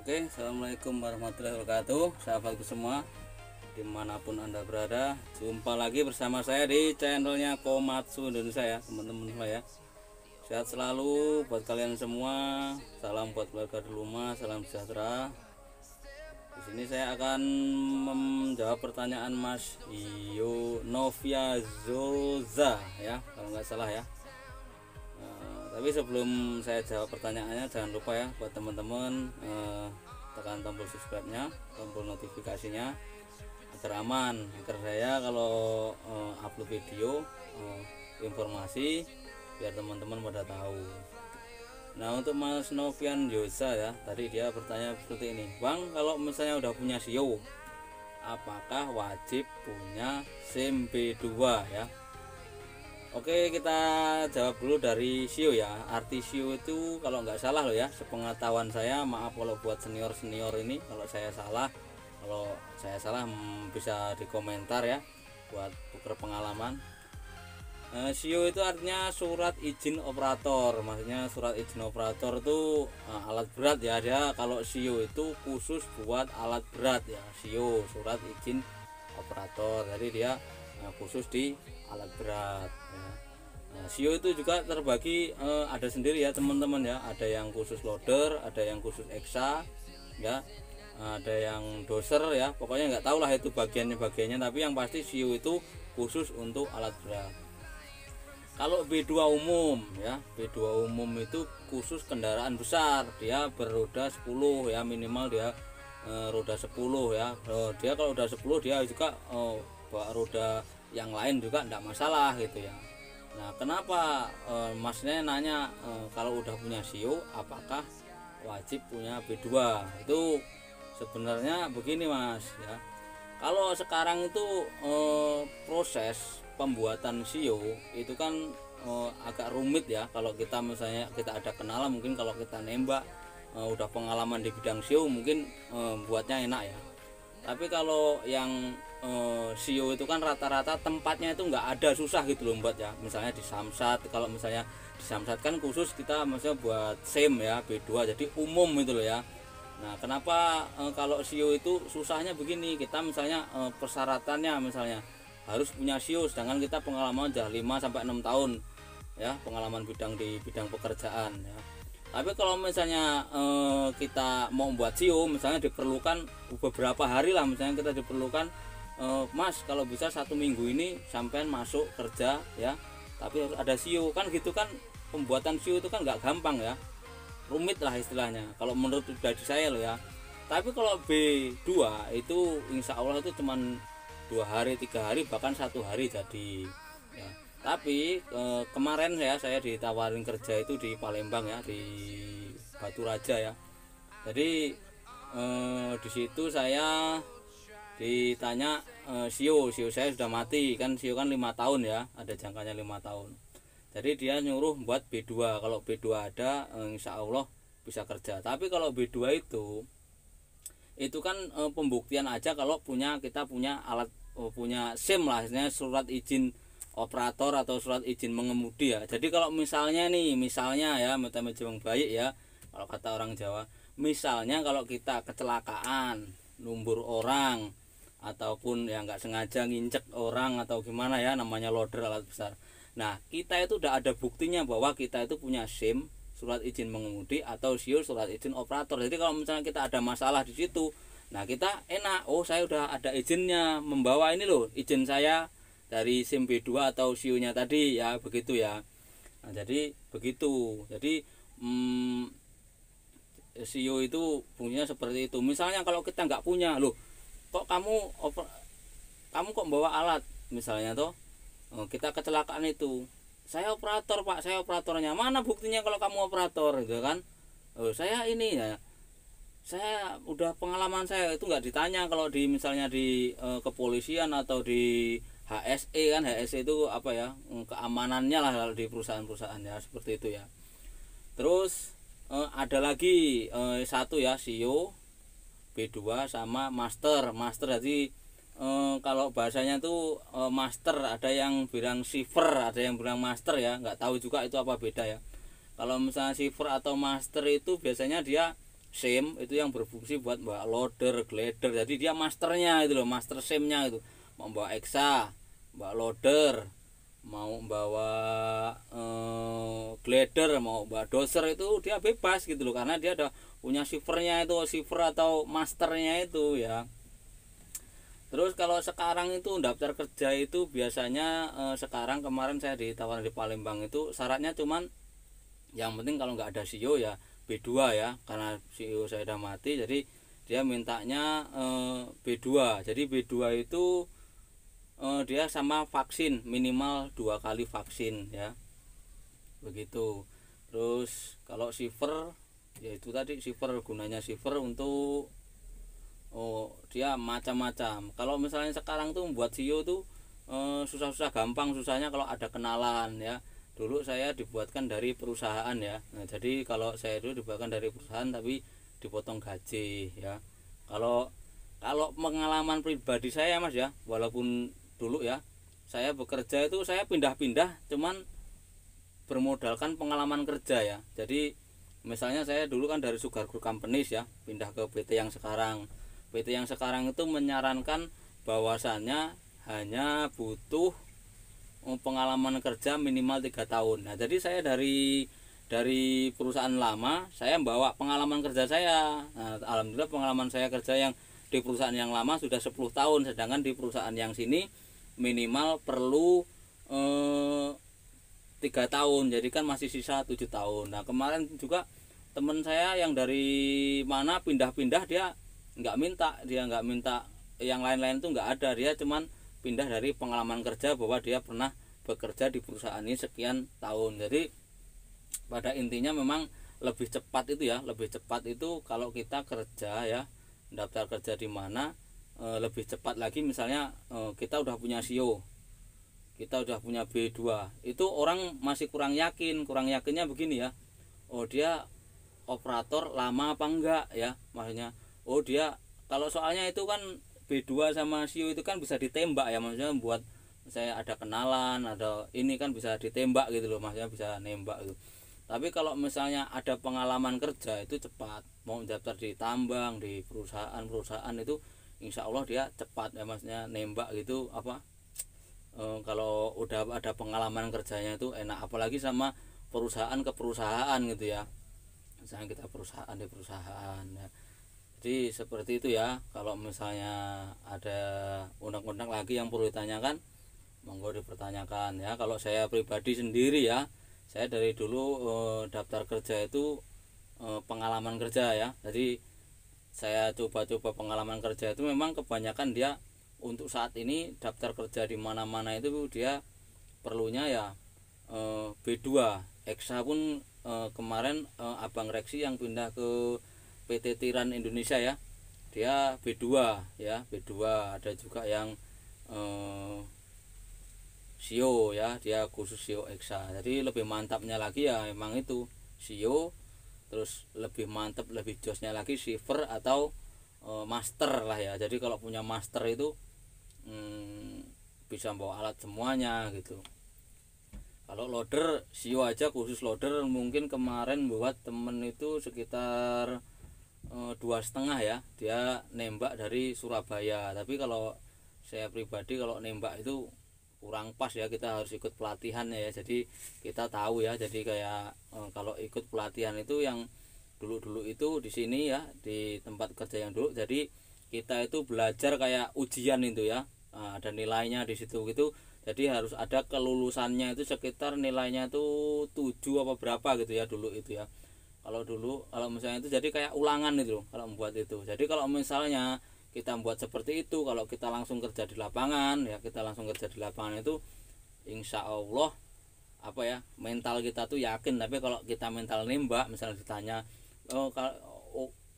Oke, assalamualaikum warahmatullahi wabarakatuh, sahabatku semua, dimanapun anda berada, jumpa lagi bersama saya di channelnya Komatsu Indonesia ya, teman-teman semua ya. Sehat selalu buat kalian semua, salam buat keluarga di rumah, salam sejahtera. Di sini saya akan menjawab pertanyaan Mas Yunovia Novia Zoza ya, kalau nggak salah ya tapi sebelum saya jawab pertanyaannya jangan lupa ya buat teman-teman eh, tekan tombol subscribe-nya tombol notifikasinya agar aman agar saya kalau eh, upload video eh, informasi biar teman-teman pada tahu nah untuk Mas Novian Yosa ya tadi dia bertanya seperti ini Bang kalau misalnya udah punya SIO e apakah wajib punya SIM e B2 ya Oke, kita jawab dulu dari Sio ya. Arti Sio itu kalau nggak salah loh ya, sepengetahuan saya, maaf kalau buat senior-senior ini kalau saya salah, kalau saya salah hmm, bisa dikomentar ya buat buker pengalaman. Eh, Sio itu artinya surat izin operator. Maksudnya surat izin operator itu eh, alat berat ya. Dia kalau Sio itu khusus buat alat berat ya. Sio surat izin operator. Jadi dia eh, khusus di alat berat ya. nah, sio itu juga terbagi eh, ada sendiri ya teman-teman ya ada yang khusus loader ada yang khusus eksa ya ada yang doser ya pokoknya nggak tahu lah itu bagiannya bagiannya tapi yang pasti sio itu khusus untuk alat berat kalau B2 umum ya B2 umum itu khusus kendaraan besar dia beroda 10 ya minimal dia e, roda 10 ya e, dia kalau udah 10 dia juga oh, roda yang lain juga tidak masalah gitu ya nah kenapa e, masnya nanya e, kalau udah punya sio e apakah wajib punya B2 itu sebenarnya begini mas ya kalau sekarang itu e, proses pembuatan sio e itu kan e, agak rumit ya kalau kita misalnya kita ada kenalan mungkin kalau kita nembak e, udah pengalaman di bidang sio e mungkin e, buatnya enak ya tapi kalau yang uh, eh, CEO itu kan rata-rata tempatnya itu nggak ada susah gitu loh buat ya misalnya di Samsat kalau misalnya di Samsat kan khusus kita maksudnya buat SIM ya B2 jadi umum gitu loh ya nah kenapa uh, kalau CEO itu susahnya begini kita misalnya uh, persyaratannya misalnya harus punya CEO sedangkan kita pengalaman udah 5 sampai 6 tahun ya pengalaman bidang di bidang pekerjaan ya tapi kalau misalnya eh, kita mau membuat SEO misalnya diperlukan beberapa hari lah misalnya kita diperlukan Eh, mas kalau bisa satu minggu ini sampean masuk kerja ya tapi harus ada siu e kan gitu kan pembuatan siu e itu kan nggak gampang ya rumit lah istilahnya kalau menurut pribadi saya loh ya tapi kalau B2 itu insya Allah itu cuman dua hari tiga hari bahkan satu hari jadi ya. tapi e, kemarin ya saya ditawarin kerja itu di Palembang ya di Batu Raja ya jadi e, di situ saya ditanya e, eh, siu sio saya sudah mati kan siu kan lima tahun ya ada jangkanya lima tahun jadi dia nyuruh buat B2 kalau B2 ada eh, insya Allah bisa kerja tapi kalau B2 itu itu kan e, pembuktian aja kalau punya kita punya alat punya SIM lah surat izin operator atau surat izin mengemudi ya jadi kalau misalnya nih misalnya ya metode jemang baik ya kalau kata orang Jawa misalnya kalau kita kecelakaan lumbur orang ataupun yang nggak sengaja nginjek orang atau gimana ya namanya loader alat besar nah kita itu udah ada buktinya bahwa kita itu punya SIM surat izin mengemudi atau SIO surat izin operator jadi kalau misalnya kita ada masalah di situ nah kita enak oh saya udah ada izinnya membawa ini loh izin saya dari SIM B2 atau SIO nya tadi ya begitu ya nah, jadi begitu jadi hmm, SIO itu fungsinya seperti itu misalnya kalau kita nggak punya loh kok kamu over kamu kok bawa alat misalnya toh oh, kita kecelakaan itu saya operator pak saya operatornya mana buktinya kalau kamu operator gitu kan oh, saya ini ya saya udah pengalaman saya itu nggak ditanya kalau di misalnya di e, kepolisian atau di HSE kan HSE itu apa ya mm, keamanannya lah di perusahaan-perusahaan ya seperti itu ya terus e, ada lagi e, satu ya CEO B2 sama master master jadi e, kalau bahasanya tuh e, master ada yang bilang shiver ada yang bilang master ya nggak tahu juga itu apa beda ya kalau misalnya shiver atau master itu biasanya dia SIM itu yang berfungsi buat bawa loader, glider. Jadi dia masternya itu loh, master same nya itu. Membawa exa, bawa loader, mau bawa eh, glader mau bawa doser itu dia bebas gitu loh karena dia ada punya shivernya itu shiver atau masternya itu ya terus kalau sekarang itu daftar kerja itu biasanya uh, sekarang kemarin saya ditawar di Palembang itu syaratnya cuman yang penting kalau nggak ada CEO ya B2 ya karena CEO saya udah mati jadi dia mintanya uh, eh, B2 jadi B2 itu uh, dia sama vaksin minimal dua kali vaksin ya begitu terus kalau shiver yaitu tadi shiver gunanya shiver untuk oh dia macam-macam kalau misalnya sekarang tuh buat sio tuh eh, susah-susah gampang susahnya kalau ada kenalan ya dulu saya dibuatkan dari perusahaan ya nah, jadi kalau saya itu dibuatkan dari perusahaan tapi dipotong gaji ya kalau kalau pengalaman pribadi saya mas ya walaupun dulu ya saya bekerja itu saya pindah-pindah cuman bermodalkan pengalaman kerja ya jadi misalnya saya dulu kan dari Sugar Group Companies ya pindah ke PT yang sekarang PT yang sekarang itu menyarankan bahwasannya hanya butuh oh, pengalaman kerja minimal tiga tahun nah jadi saya dari dari perusahaan lama saya membawa pengalaman kerja saya nah, alhamdulillah pengalaman saya kerja yang di perusahaan yang lama sudah 10 tahun sedangkan di perusahaan yang sini minimal perlu eh, tiga tahun jadi kan masih sisa tujuh tahun nah kemarin juga teman saya yang dari mana pindah-pindah dia nggak minta dia nggak minta yang lain-lain tuh nggak ada dia cuman pindah dari pengalaman kerja bahwa dia pernah bekerja di perusahaan ini sekian tahun jadi pada intinya memang lebih cepat itu ya lebih cepat itu kalau kita kerja ya daftar kerja di mana Eh, lebih cepat lagi misalnya eh, kita udah punya sio kita udah punya B2 itu orang masih kurang yakin kurang yakinnya begini ya oh dia operator lama apa enggak ya maksudnya oh dia kalau soalnya itu kan B2 sama sio itu kan bisa ditembak ya maksudnya buat saya ada kenalan ada ini kan bisa ditembak gitu loh maksudnya bisa nembak gitu tapi kalau misalnya ada pengalaman kerja itu cepat mau daftar di tambang di perusahaan perusahaan itu insya Allah dia cepat ya maksudnya nembak gitu apa e, kalau udah ada pengalaman kerjanya itu enak apalagi sama perusahaan ke perusahaan gitu ya misalnya kita perusahaan di perusahaan ya. jadi seperti itu ya kalau misalnya ada undang-undang lagi yang perlu ditanyakan monggo dipertanyakan ya kalau saya pribadi sendiri ya saya dari dulu e, daftar kerja itu e, pengalaman kerja ya jadi saya coba-coba pengalaman kerja itu memang kebanyakan dia untuk saat ini daftar kerja di mana-mana itu dia perlunya ya eh, B2 Eksa pun eh, kemarin eh, Abang Reksi yang pindah ke PT Tiran Indonesia ya dia B2 ya B2 ada juga yang eh, CEO ya dia khusus CEO Eksa jadi lebih mantapnya lagi ya emang itu CEO terus lebih mantep lebih josnya lagi shiver atau e, master lah ya jadi kalau punya master itu hmm, bisa bawa alat semuanya gitu kalau loader sio aja khusus loader mungkin kemarin buat temen itu sekitar eh, dua setengah ya dia nembak dari Surabaya tapi kalau saya pribadi kalau nembak itu kurang pas ya kita harus ikut pelatihan ya jadi kita tahu ya jadi kayak eh, kalau ikut pelatihan itu yang dulu-dulu itu di sini ya di tempat kerja yang dulu jadi kita itu belajar kayak ujian itu ya nah, ada nilainya di situ gitu jadi harus ada kelulusannya itu sekitar nilainya itu tujuh apa berapa gitu ya dulu itu ya kalau dulu kalau misalnya itu jadi kayak ulangan itu kalau membuat itu jadi kalau misalnya kita buat seperti itu kalau kita langsung kerja di lapangan ya kita langsung kerja di lapangan itu insya Allah apa ya mental kita tuh yakin tapi kalau kita mental nembak misalnya ditanya oh kalau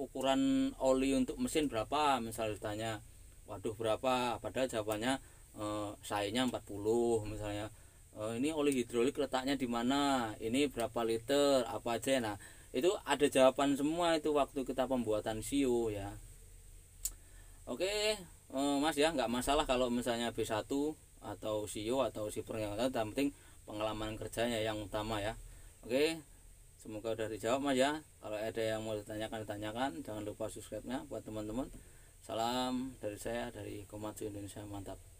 ukuran oli untuk mesin berapa misalnya ditanya waduh berapa padahal jawabannya eh, sayanya 40 misalnya eh, ini oli hidrolik letaknya di mana ini berapa liter apa aja nah itu ada jawaban semua itu waktu kita pembuatan siu e ya oke uh, mas ya nggak masalah kalau misalnya B1 atau CEO atau si yang lain yang penting pengalaman kerjanya yang utama ya oke semoga udah dijawab mas ya kalau ada yang mau ditanyakan ditanyakan jangan lupa subscribe nya buat teman-teman salam dari saya dari Komatsu Indonesia mantap